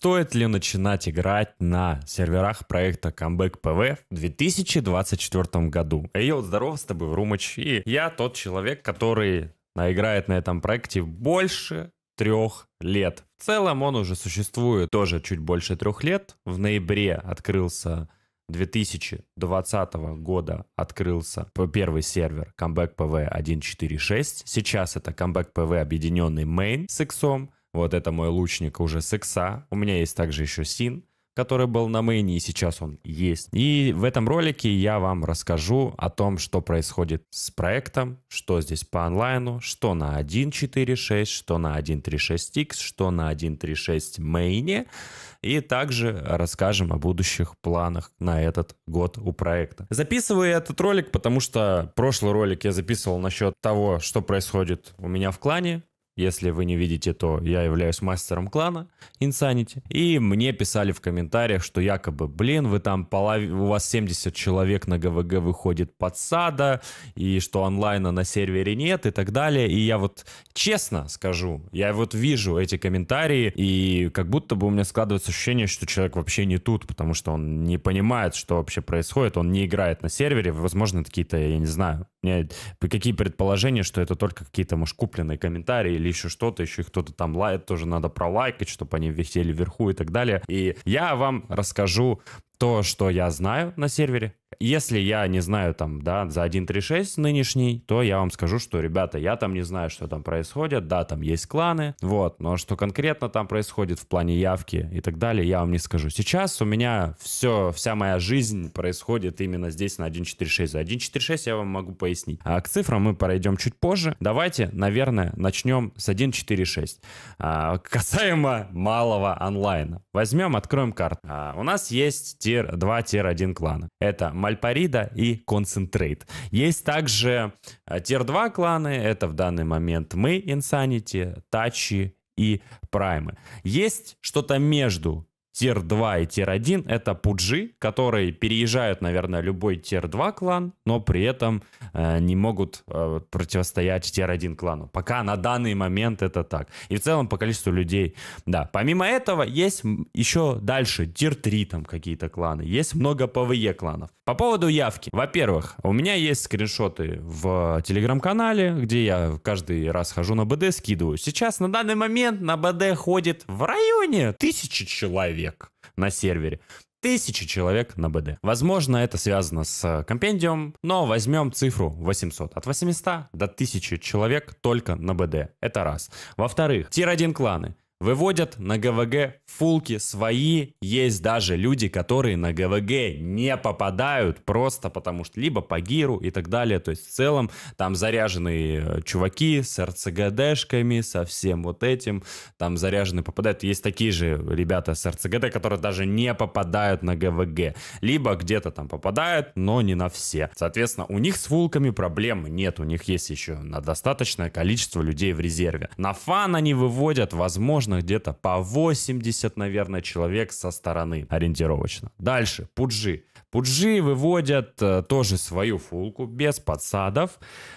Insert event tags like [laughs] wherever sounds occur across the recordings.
Стоит ли начинать играть на серверах проекта Comeback PV в 2024 году? Эй, вот здоров, с тобой Румыч. И я тот человек, который наиграет на этом проекте больше трех лет. В целом он уже существует тоже чуть больше трех лет. В ноябре открылся 2020 года открылся первый сервер Comeback PV 1.4.6. Сейчас это Comeback PV объединенный main с иксом. Вот это мой лучник уже с икса. У меня есть также еще син, который был на мейне, и сейчас он есть. И в этом ролике я вам расскажу о том, что происходит с проектом, что здесь по онлайну, что на 1.4.6, что на 1.3.6x, что на 1.3.6 мейне. И также расскажем о будущих планах на этот год у проекта. Записываю этот ролик, потому что прошлый ролик я записывал насчет того, что происходит у меня в клане, если вы не видите, то я являюсь мастером клана Insanity. И мне писали в комментариях, что якобы, блин, вы там полов... у вас 70 человек на ГВГ выходит подсада, и что онлайна на сервере нет и так далее. И я вот честно скажу, я вот вижу эти комментарии, и как будто бы у меня складывается ощущение, что человек вообще не тут, потому что он не понимает, что вообще происходит, он не играет на сервере, возможно, какие-то, я не знаю, у меня какие предположения, что это только какие-то, может, купленные комментарии или еще что-то, еще кто-то там лает, тоже надо пролайкать, чтобы они висели вверху и так далее. И я вам расскажу то, что я знаю на сервере. Если я не знаю там, да, за 1.3.6 нынешний, то я вам скажу, что, ребята, я там не знаю, что там происходит, да, там есть кланы, вот, но что конкретно там происходит в плане явки и так далее, я вам не скажу. Сейчас у меня все, вся моя жизнь происходит именно здесь на 1.4.6. За 1.4.6 я вам могу пояснить. А к цифрам мы пройдем чуть позже. Давайте, наверное, начнем с 1.4.6. А, касаемо малого онлайна. Возьмем, откроем карту. А, у нас есть тир, два тир-1 клана. Это Мальпарида и Концентрейт. Есть также э, тир-2 кланы, это в данный момент мы, Insanity, Тачи и Праймы. Есть что-то между Тир-2 и Тир-1 — это пуджи, которые переезжают, наверное, любой Тир-2 клан, но при этом э, не могут э, противостоять Тир-1 клану. Пока на данный момент это так. И в целом по количеству людей, да. Помимо этого, есть еще дальше Тир-3 там какие-то кланы, есть много ПВЕ кланов. По поводу явки. Во-первых, у меня есть скриншоты в Телеграм-канале, где я каждый раз хожу на БД, скидываю. Сейчас на данный момент на БД ходит в районе тысячи человек человек на сервере. тысячи человек на БД. Возможно, это связано с э, компендиум, но возьмем цифру 800. От 800 до 1000 человек только на БД. Это раз. Во-вторых, тир-1 кланы. Выводят на ГВГ фулки свои. Есть даже люди, которые на ГВГ не попадают просто потому что либо по гиру и так далее. То есть в целом там заряженные э, чуваки с РЦГДшками, со всем вот этим. Там заряженные попадают. Есть такие же ребята с РЦГД, которые даже не попадают на ГВГ. Либо где-то там попадают, но не на все. Соответственно, у них с фулками проблем нет. У них есть еще на достаточное количество людей в резерве. На фан они выводят, возможно, нужно где-то по 80, наверное, человек со стороны ориентировочно. Дальше, пуджи. Пуджи выводят э, тоже свою фулку без подсадов.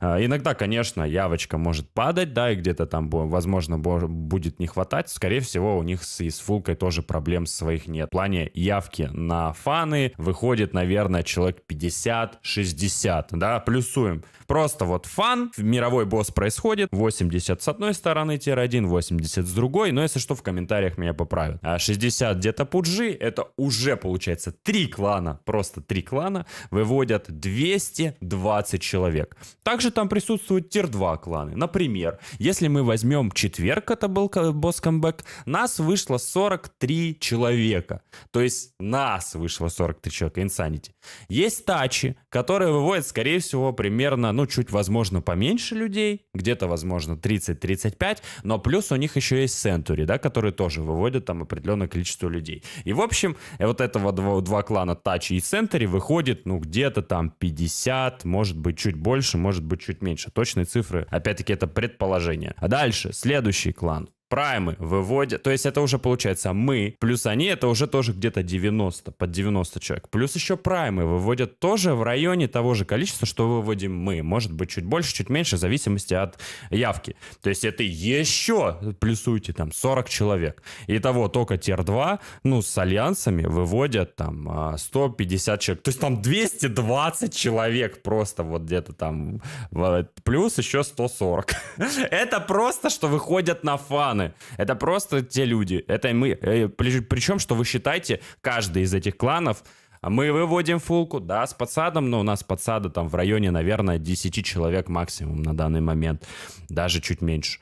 Э, иногда, конечно, явочка может падать, да, и где-то там, возможно, будет не хватать. Скорее всего, у них с, с фулкой тоже проблем своих нет. В плане явки на фаны выходит, наверное, человек 50-60, да, плюсуем. Просто вот фан, мировой босс происходит, 80 с одной стороны тир 1, 80 с другой, но если что, в комментариях меня поправят. А 60 где-то пуджи, это уже получается три клана просто три клана, выводят 220 человек. Также там присутствуют тир-2 кланы. Например, если мы возьмем четверг, это был босс камбэк, нас вышло 43 человека. То есть нас вышло 43 человека, Insanity. Есть тачи, которые выводят, скорее всего, примерно, ну, чуть, возможно, поменьше людей, где-то, возможно, 30-35, но плюс у них еще есть Сентури, да, которые тоже выводят там определенное количество людей. И, в общем, вот этого два, два клана Тачи и центре выходит, ну, где-то там 50, может быть, чуть больше, может быть, чуть меньше. Точные цифры, опять-таки, это предположение. А дальше, следующий клан праймы выводят, то есть это уже получается мы, плюс они, это уже тоже где-то 90, под 90 человек, плюс еще праймы выводят тоже в районе того же количества, что выводим мы, может быть чуть больше, чуть меньше, в зависимости от явки. То есть это еще плюсуйте там 40 человек. Итого только тир-2, ну, с альянсами выводят там 150 а, человек. То есть там 220 человек просто вот где-то там. Плюс еще 140. [laughs] это просто, что выходят на фаны кланы. Это просто те люди. Это мы. Э, Причем, что вы считаете, каждый из этих кланов а мы выводим фулку, да, с подсадом, но у нас подсада там в районе, наверное, 10 человек максимум на данный момент, даже чуть меньше.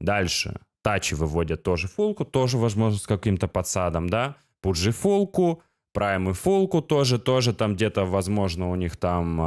Дальше. Тачи выводят тоже фулку, тоже, возможно, с каким-то подсадом, да. Пуджи фулку, Prime и Фулку тоже, тоже там где-то, возможно, у них там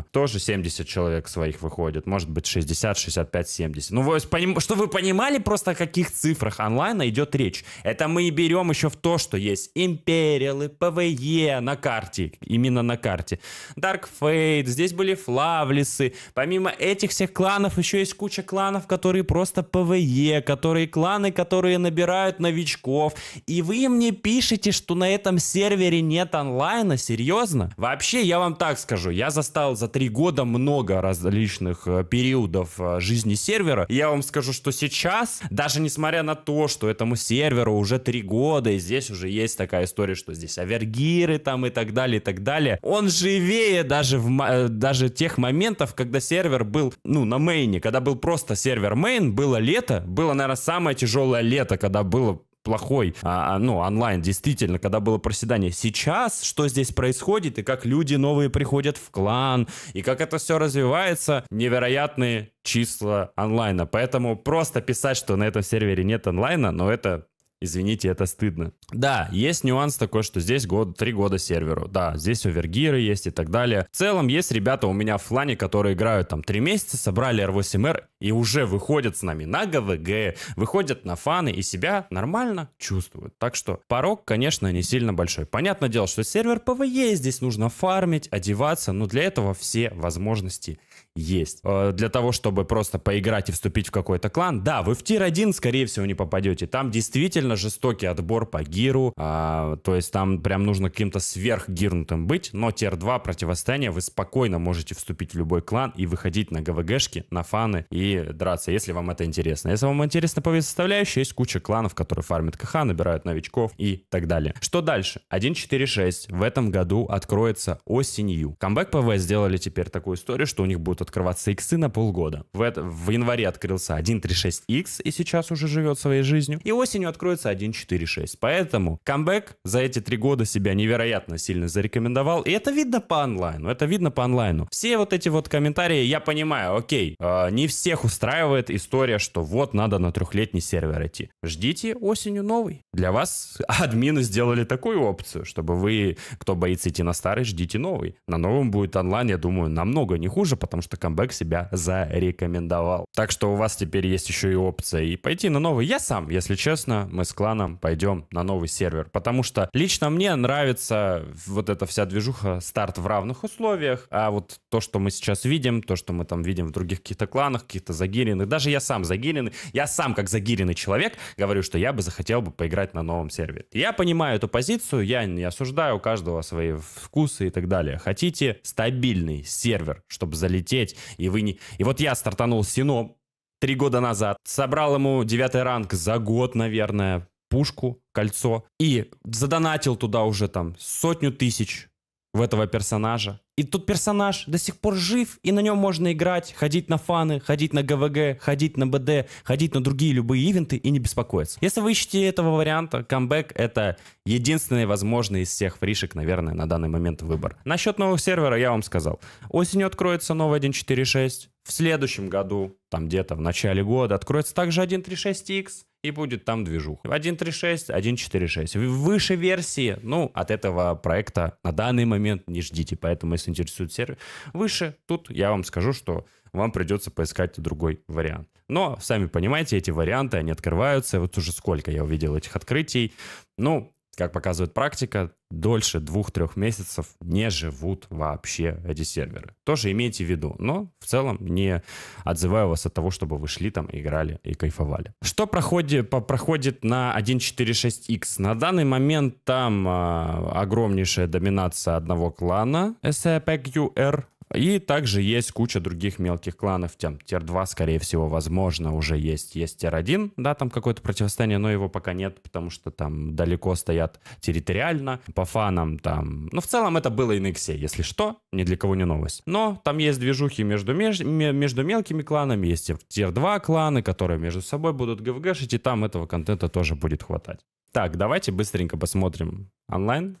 э, тоже 70 человек своих выходит. Может быть, 60, 65, 70. Ну, вы, поним... что вы понимали просто, о каких цифрах онлайна идет речь. Это мы и берем еще в то, что есть Империалы, ПВЕ на карте, именно на карте. Dark Fate, здесь были Флавлисы. Помимо этих всех кланов, еще есть куча кланов, которые просто ПВЕ, которые кланы, которые набирают новичков. И вы мне пишете, что на этом сервисе сервере нет онлайна? Серьезно? Вообще, я вам так скажу, я застал за три года много различных э, периодов э, жизни сервера. я вам скажу, что сейчас, даже несмотря на то, что этому серверу уже три года, и здесь уже есть такая история, что здесь авергиры там и так далее, и так далее, он живее даже, в, э, даже тех моментов, когда сервер был, ну, на мейне, когда был просто сервер мейн, было лето, было, наверное, самое тяжелое лето, когда было плохой, а, а, ну, онлайн, действительно, когда было проседание. Сейчас что здесь происходит, и как люди новые приходят в клан, и как это все развивается, невероятные числа онлайна. Поэтому просто писать, что на этом сервере нет онлайна, но это Извините, это стыдно. Да, есть нюанс такой, что здесь год, три года серверу. Да, здесь овергиры есть и так далее. В целом, есть ребята у меня в флане, которые играют там три месяца, собрали R8R и уже выходят с нами на ГВГ, выходят на фаны и себя нормально чувствуют. Так что порог, конечно, не сильно большой. Понятное дело, что сервер ПВЕ e здесь нужно фармить, одеваться, но для этого все возможности есть. Э, для того, чтобы просто поиграть и вступить в какой-то клан, да, вы в тир-1, скорее всего, не попадете. Там действительно довольно жестокий отбор по гиру, а, то есть там прям нужно каким-то сверхгирнутым быть, но тир-2 противостояние вы спокойно можете вступить в любой клан и выходить на ГВГшки, на фаны и драться, если вам это интересно. Если вам интересно по составляющая, есть куча кланов, которые фармят КХ, набирают новичков и так далее. Что дальше? 1.4.6 в этом году откроется осенью. Камбэк ПВ сделали теперь такую историю, что у них будут открываться иксы на полгода. В, это, в январе открылся 1.3.6 X и сейчас уже живет своей жизнью. И осенью откроется остается 1.46. Поэтому камбэк за эти три года себя невероятно сильно зарекомендовал. И это видно по онлайну, это видно по онлайну. Все вот эти вот комментарии, я понимаю, окей, э, не всех устраивает история, что вот надо на трехлетний сервер идти. Ждите осенью новый. Для вас [laughs] админы сделали такую опцию, чтобы вы, кто боится идти на старый, ждите новый. На новом будет онлайн, я думаю, намного не хуже, потому что камбэк себя зарекомендовал. Так что у вас теперь есть еще и опция и пойти на новый. Я сам, если честно, мы с кланом пойдем на новый сервер. Потому что лично мне нравится вот эта вся движуха старт в равных условиях, а вот то, что мы сейчас видим, то, что мы там видим в других каких-то кланах, каких-то загиренных, даже я сам загиренный, я сам как загиренный человек говорю, что я бы захотел бы поиграть на новом сервере. Я понимаю эту позицию, я не осуждаю, у каждого свои вкусы и так далее. Хотите стабильный сервер, чтобы залететь, и вы не... И вот я стартанул с Сином, три года назад. Собрал ему девятый ранг за год, наверное, пушку, кольцо. И задонатил туда уже там сотню тысяч в этого персонажа. И тут персонаж до сих пор жив, и на нем можно играть, ходить на фаны, ходить на ГВГ, ходить на БД, ходить на другие любые ивенты и не беспокоиться. Если вы ищете этого варианта, камбэк — это единственный возможный из всех фришек, наверное, на данный момент выбор. Насчет нового сервера я вам сказал. Осенью откроется новый 1.4.6, в следующем году, там где-то в начале года, откроется также 1.3.6x, и будет там движуха. 1.3.6, 1.4.6. Выше версии, ну, от этого проекта на данный момент не ждите, поэтому если интересует сервис выше, тут я вам скажу, что вам придется поискать другой вариант. Но, сами понимаете, эти варианты, они открываются, вот уже сколько я увидел этих открытий. Ну, как показывает практика, дольше двух-трех месяцев не живут вообще эти серверы. Тоже имейте в виду, но в целом не отзываю вас от того, чтобы вы шли там, играли и кайфовали. Что проходит, по, проходит на 1.4.6x? На данный момент там э, огромнейшая доминация одного клана SAPQR, и также есть куча других мелких кланов, там Тир-2, скорее всего, возможно, уже есть. Есть Тир-1, да, там какое-то противостояние, но его пока нет, потому что там далеко стоят территориально, по фанам там. Но ну, в целом это было и на Иксе, если что, ни для кого не новость. Но там есть движухи между, меж, между мелкими кланами, есть Тир-2 кланы, которые между собой будут ГВГшить, и там этого контента тоже будет хватать. Так, давайте быстренько посмотрим онлайн.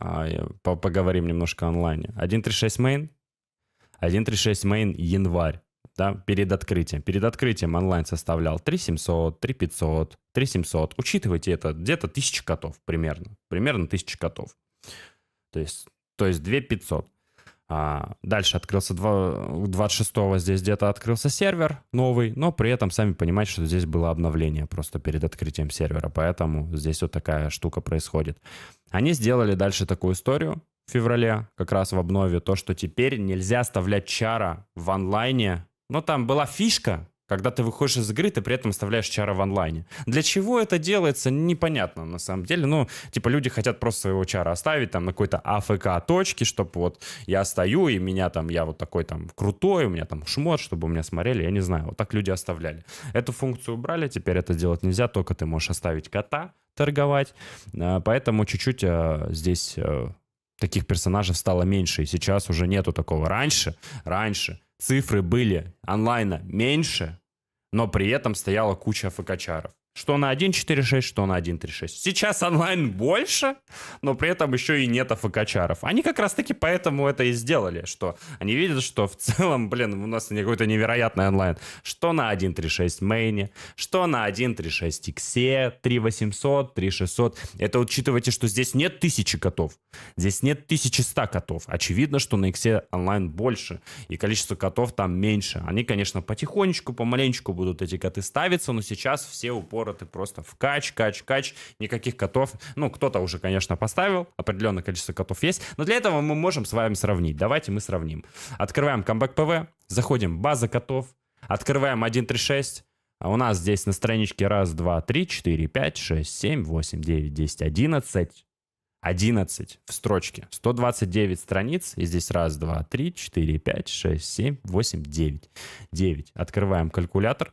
А, поговорим немножко онлайне. 1.36 мейн 1.36 main январь, да, перед открытием. Перед открытием онлайн составлял 3700, 3500, 3700. Учитывайте это, где-то 1000 котов примерно. Примерно 1000 котов. То есть, то есть 2500. А, дальше открылся 2, 26-го, здесь где-то открылся сервер новый, но при этом сами понимаете, что здесь было обновление просто перед открытием сервера, поэтому здесь вот такая штука происходит. Они сделали дальше такую историю, в феврале, как раз в обнове, то, что теперь нельзя оставлять чара в онлайне. Но там была фишка, когда ты выходишь из игры, ты при этом оставляешь чара в онлайне. Для чего это делается, непонятно на самом деле. Ну, типа люди хотят просто своего чара оставить там на какой-то АФК точке, чтобы вот я стою, и меня там, я вот такой там крутой, у меня там шмот, чтобы у меня смотрели, я не знаю. Вот так люди оставляли. Эту функцию убрали, теперь это делать нельзя, только ты можешь оставить кота торговать. Э, поэтому чуть-чуть э, здесь э, таких персонажей стало меньше, и сейчас уже нету такого. Раньше, раньше цифры были онлайна меньше, но при этом стояла куча АФК-чаров. Что на 1.4.6, что на 1.3.6. Сейчас онлайн больше, но при этом еще и нет афкачаров. Они как раз таки поэтому это и сделали, что они видят, что в целом, блин, у нас какой-то невероятный онлайн. Что на 1.3.6 мейне, что на 1.3.6 иксе, 3.800, 3.600. Это учитывайте, что здесь нет тысячи котов. Здесь нет 1100 котов. Очевидно, что на иксе онлайн больше, и количество котов там меньше. Они, конечно, потихонечку, помаленечку будут эти коты ставиться, но сейчас все упор вороты просто в кач, кач, кач. Никаких котов. Ну, кто-то уже, конечно, поставил. Определенное количество котов есть. Но для этого мы можем с вами сравнить. Давайте мы сравним. Открываем камбэк ПВ. Заходим в база котов. Открываем 1.3.6. А у нас здесь на страничке 1, 2, 3, 4, 5, 6, 7, 8, 9, 10, 11. 11 в строчке. 129 страниц. И здесь раз, два, три, четыре, пять, шесть, семь, восемь, девять, девять. Открываем калькулятор.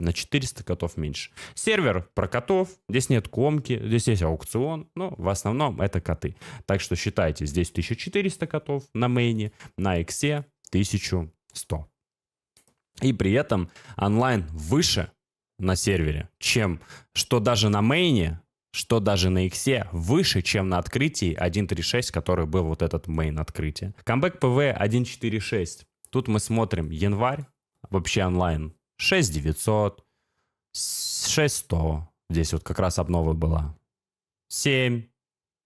на 400 котов меньше. Сервер про котов, здесь нет комки, здесь есть аукцион, но в основном это коты. Так что считайте, здесь 1400 котов на мейне, на иксе 1100. И при этом онлайн выше на сервере, чем что даже на мейне, что даже на иксе выше, чем на открытии 1.3.6, который был вот этот мейн открытие. Камбэк ПВ 1.4.6. Тут мы смотрим январь, вообще онлайн 6900, 6100. Здесь вот как раз обнова была. 7,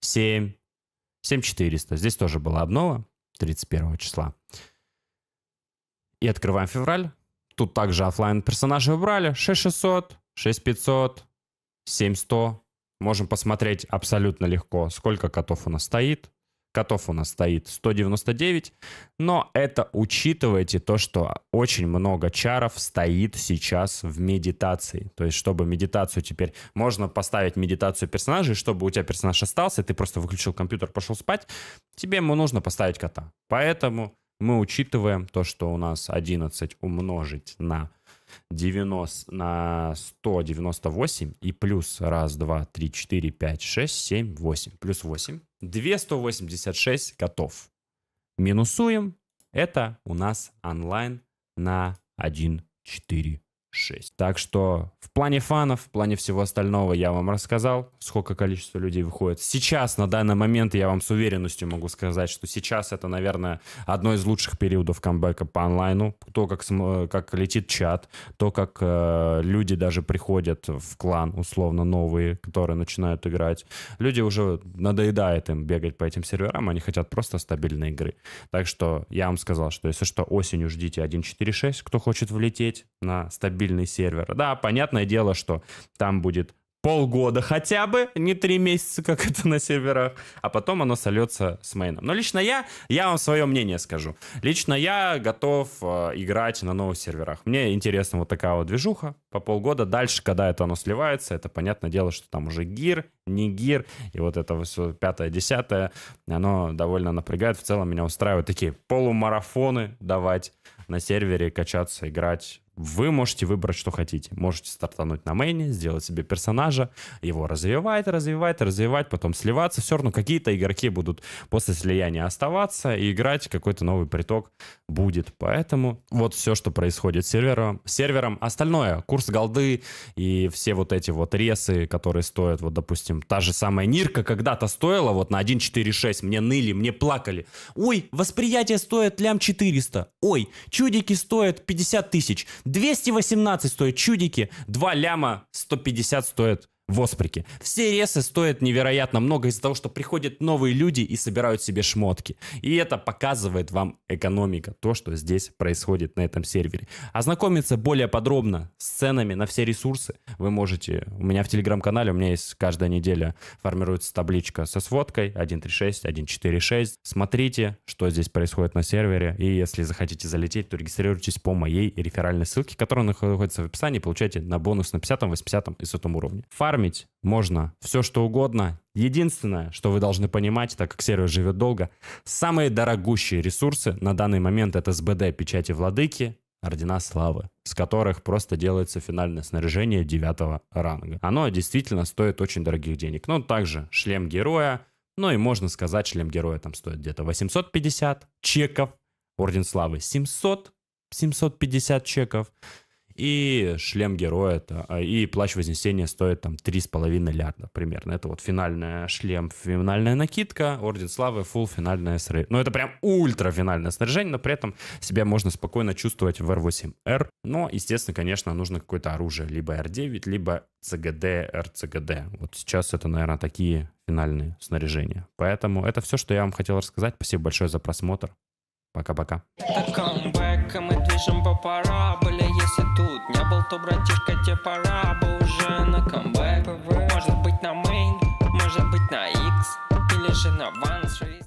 7, 7400. Здесь тоже была обнова 31 числа. И открываем февраль. Тут также офлайн персонажи убрали. 6600, 6500, 7100. Можем посмотреть абсолютно легко, сколько котов у нас стоит, котов у нас стоит 199, но это учитывайте то, что очень много чаров стоит сейчас в медитации. То есть, чтобы медитацию теперь... Можно поставить медитацию персонажей, чтобы у тебя персонаж остался, ты просто выключил компьютер, пошел спать, тебе ему нужно поставить кота. Поэтому мы учитываем то, что у нас 11 умножить на 90 на 198 и плюс 1, 2, 3, 4, 5, 6, 7, 8. Плюс 8 2186 котов. Минусуем. Это у нас онлайн на 1.4 6. Так что в плане фанов, в плане всего остального я вам рассказал, сколько количество людей выходит. Сейчас, на данный момент, я вам с уверенностью могу сказать, что сейчас это, наверное, одно из лучших периодов камбэка по онлайну. То, как, э, как летит чат, то, как э, люди даже приходят в клан, условно, новые, которые начинают играть. Люди уже надоедает им бегать по этим серверам, они хотят просто стабильной игры. Так что я вам сказал, что если что, осенью ждите 1.4.6, кто хочет влететь на стабильность стабильный сервер. Да, понятное дело, что там будет полгода хотя бы, не три месяца, как [laughs] это на серверах, а потом оно сольется с мейном. Но лично я, я вам свое мнение скажу. Лично я готов э, играть на новых серверах. Мне интересна вот такая вот движуха по полгода. Дальше, когда это оно сливается, это понятное дело, что там уже гир, не гир, и вот это все пятое, десятое, оно довольно напрягает. В целом меня устраивают такие полумарафоны давать на сервере качаться, играть. Вы можете выбрать, что хотите. Можете стартануть на мейне, сделать себе персонажа, его развивать, развивать, развивать, потом сливаться. Все равно какие-то игроки будут после слияния оставаться и играть. Какой-то новый приток будет. Поэтому вот все, что происходит с сервером. С сервером остальное, курс голды и все вот эти вот ресы, которые стоят, вот, допустим, та же самая Нирка когда-то стоила вот на 1.4.6. Мне ныли, мне плакали. Ой, восприятие стоит лям 400. Ой, чудики стоят 50 тысяч, 218 стоят чудики, 2 ляма 150 стоят в Осприке. Все ресы стоят невероятно много из-за того, что приходят новые люди и собирают себе шмотки. И это показывает вам экономика, то, что здесь происходит на этом сервере. Ознакомиться более подробно с ценами на все ресурсы вы можете. У меня в телеграм-канале, у меня есть каждая неделя формируется табличка со сводкой 1.3.6, 1.4.6. Смотрите, что здесь происходит на сервере. И если захотите залететь, то регистрируйтесь по моей реферальной ссылке, которая находится в описании, получайте на бонус на 50, 80 и 100 уровне. Фарм фармить можно все что угодно. Единственное, что вы должны понимать, так как сервис живет долго, самые дорогущие ресурсы на данный момент это СБД печати владыки, ордена славы, с которых просто делается финальное снаряжение девятого ранга. Оно действительно стоит очень дорогих денег. Но также шлем героя, ну и можно сказать, шлем героя там стоит где-то 850 чеков, орден славы 700, 750 чеков и шлем героя, а, и плащ вознесения стоит там 3,5 миллиарда примерно. Это вот финальная шлем, финальная накидка, орден славы, фул, финальное снаряжение. Ну, это прям ультра финальное снаряжение, но при этом себя можно спокойно чувствовать в R8R. Но, естественно, конечно, нужно какое-то оружие, либо R9, либо CGD, RCGD. Вот сейчас это, наверное, такие финальные снаряжения. Поэтому это все, что я вам хотел рассказать. Спасибо большое за просмотр. Пока-пока. мы движем по параболе Если тут не был, то, братишка, тебе пора бы уже на камбэк Может быть на мейн, может быть на X Или же на ван